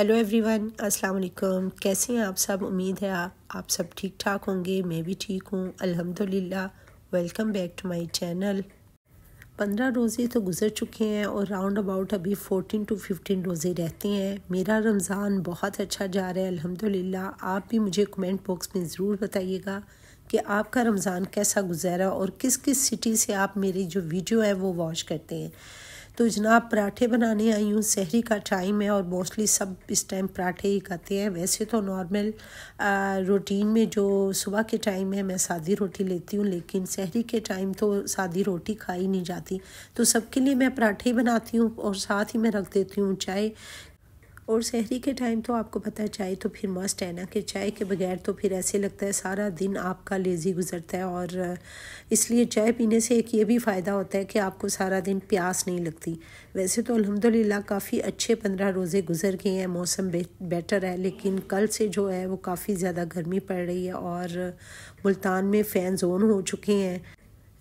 hello everyone अस्सलाम वालेकुम कैसे हैं आप सब उम्मीद है आप सब ठीक ठाक होंगे मैं भी ठीक हूँ अल्हम्दुलिल्लाह welcome back to my channel पंद्रह रोज़े तो गुजर चुके हैं और राउंड अबाउट अभी फ़ोटीन टू फिफ्टीन रोज़े रहते हैं मेरा रमज़ान बहुत अच्छा जा रहा है अल्हम्दुलिल्लाह आप भी मुझे कमेंट बॉक्स में ज़रूर बताइएगा कि आपका रमज़ान कैसा गुजारा और किस किस सिटी से आप मेरी जो वीडियो है वो वॉच करते हैं तो जनाब पराठे बनाने आई हूँ शहरी का टाइम है और मोस्टली सब इस टाइम पराठे ही खाते हैं वैसे तो नॉर्मल रूटीन में जो सुबह के टाइम है मैं सादी रोटी लेती हूँ लेकिन शहरी के टाइम तो सादी रोटी खाई नहीं जाती तो सबके लिए मैं पराठे बनाती हूँ और साथ ही मैं रख देती हूँ चाय और शहरी के टाइम तो आपको पता है चाय तो फिर मस्ट है ना कि चाय के बगैर तो फिर ऐसे लगता है सारा दिन आपका लेज़ी गुजरता है और इसलिए चाय पीने से एक ये भी फ़ायदा होता है कि आपको सारा दिन प्यास नहीं लगती वैसे तो अल्हम्दुलिल्लाह काफ़ी अच्छे पंद्रह रोज़े गुजर गए हैं मौसम बेटर है लेकिन कल से जो है वो काफ़ी ज़्यादा गर्मी पड़ रही है और मुल्तान में फ़ैन जोन हो चुके हैं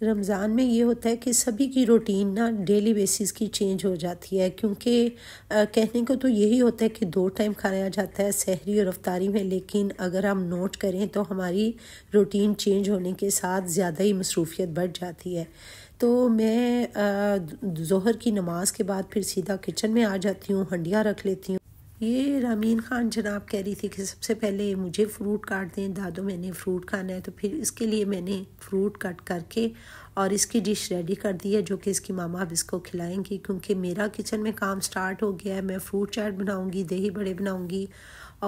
रमज़ान में ये होता है कि सभी की रूटीन ना डेली बेसिस की चेंज हो जाती है क्योंकि कहने को तो यही होता है कि दो टाइम खाया जाता है सहरी और रफ्तारी में लेकिन अगर हम नोट करें तो हमारी रूटीन चेंज होने के साथ ज़्यादा ही मसरूफियत बढ़ जाती है तो मैं जहर की नमाज़ के बाद फिर सीधा किचन में आ जाती हूँ हंडिया रख लेती हूँ ये रामीन ख़ान जनाब कह रही थी कि सबसे पहले मुझे फ्रूट काट दें दादो मैंने फ्रूट खाना है तो फिर इसके लिए मैंने फ्रूट कट करके और इसकी डिश रेडी कर दी है जो कि इसकी मामा अब इसको खिलाएंगी क्योंकि मेरा किचन में काम स्टार्ट हो गया है मैं फ्रूट चाट बनाऊंगी दही बड़े बनाऊंगी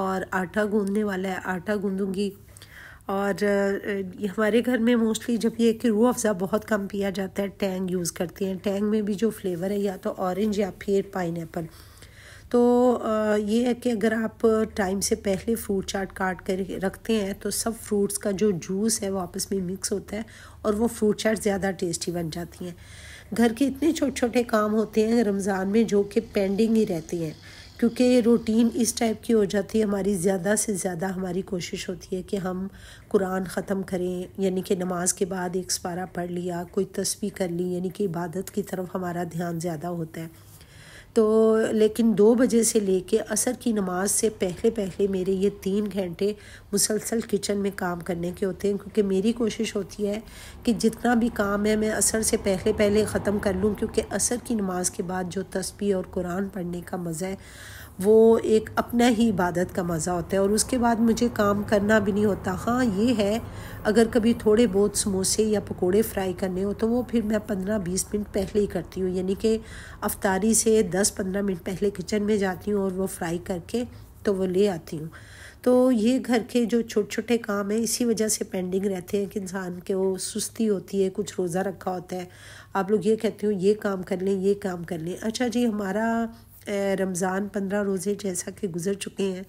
और आटा गूंदने वाला है आटा गूँधूँगी और हमारे घर में मोस्टली जब ये कि रूह अफ़ज़ा बहुत कम पिया जाता है टैंग यूज़ करते हैं टैंग में भी जो फ्लेवर है या तो ऑरेंज या फिर पाइन तो ये है कि अगर आप टाइम से पहले फ्रूट चाट काट कर रखते हैं तो सब फ्रूट्स का जो जूस है वो आपस में मिक्स होता है और वो फ्रूट चाट ज़्यादा टेस्टी बन जाती हैं घर के इतने छोटे छोटे काम होते हैं रमज़ान में जो कि पेंडिंग ही रहते हैं क्योंकि रूटीन इस टाइप की हो जाती है हमारी ज़्यादा से ज़्यादा हमारी कोशिश होती है कि हम कुरान ख़त्म करें यानी कि नमाज के बाद एक सपारा पढ़ लिया कोई तस्वीर कर ली यानी कि इबादत की तरफ हमारा ध्यान ज़्यादा होता है तो लेकिन दो बजे से लेके असर की नमाज से पहले पहले मेरे ये तीन घंटे मुसलसल किचन में काम करने के होते हैं क्योंकि मेरी कोशिश होती है कि जितना भी काम है मैं असर से पहले पहले ख़त्म कर लूँ क्योंकि असर की नमाज के बाद जो तस्बी और कुरान पढ़ने का मज़ा है वो एक अपना ही इबादत का मज़ा होता है और उसके बाद मुझे काम करना भी नहीं होता हाँ ये है अगर कभी थोड़े बहुत समोसे या पकोड़े फ्राई करने हो तो वो फिर मैं पंद्रह बीस मिनट पहले ही करती हूँ यानी कि अफ्तारी से दस दस पंद्रह मिनट पहले किचन में जाती हूँ और वो फ्राई करके तो वो ले आती हूँ तो ये घर के जो छोटे छोटे काम हैं इसी वजह से पेंडिंग रहते हैं कि इंसान के वो सुस्ती होती है कुछ रोज़ा रखा होता है आप लोग ये कहते हो ये काम कर लें ये काम कर लें अच्छा जी हमारा रमज़ान पंद्रह रोज़े जैसा कि गुजर चुके हैं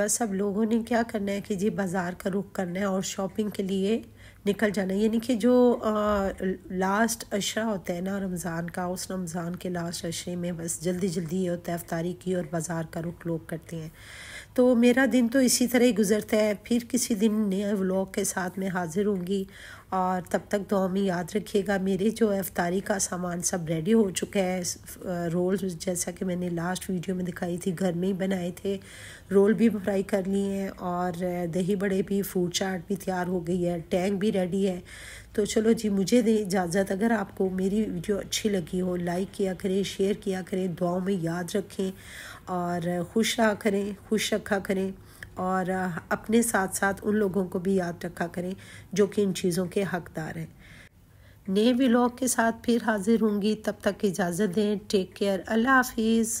बस अब लोगों ने क्या करना है कि जी बाज़ार का रुख करना है और शॉपिंग के लिए निकल जाना यानी कि जो आ, लास्ट अशरा होता है ना रमज़ान का उस रमज़ान के लास्ट अशरे में बस जल्दी जल्दी ये होता है अफ्तारी की और बाज़ार का रुख लोग करते हैं तो मेरा दिन तो इसी तरह ही गुजरता है फिर किसी दिन नए व्लॉग के साथ मैं हाज़िर होंगी और तब तक तो हमें याद रखिएगा मेरे जो है अफ्तारी का सामान सब रेडी हो चुका है रोल जैसा कि मैंने लास्ट वीडियो में दिखाई थी घर में ही बनाए थे रोल भी फ्राई कर लिए हैं और दही बड़े भी फूड चाट भी तैयार हो गई है टैंक भी रेडी है तो चलो जी मुझे दें इजाज़त अगर आपको मेरी वीडियो अच्छी लगी हो लाइक किया करें शेयर किया करें दुआओं में याद रखें और खुश रहा करें खुश रखा करें और अपने साथ साथ उन लोगों को भी याद रखा करें जो कि इन चीज़ों के हकदार हैं नए व्लॉग के साथ फिर हाजिर होंगी तब तक इजाज़त दें टेक केयर अल्लाह हाफिज़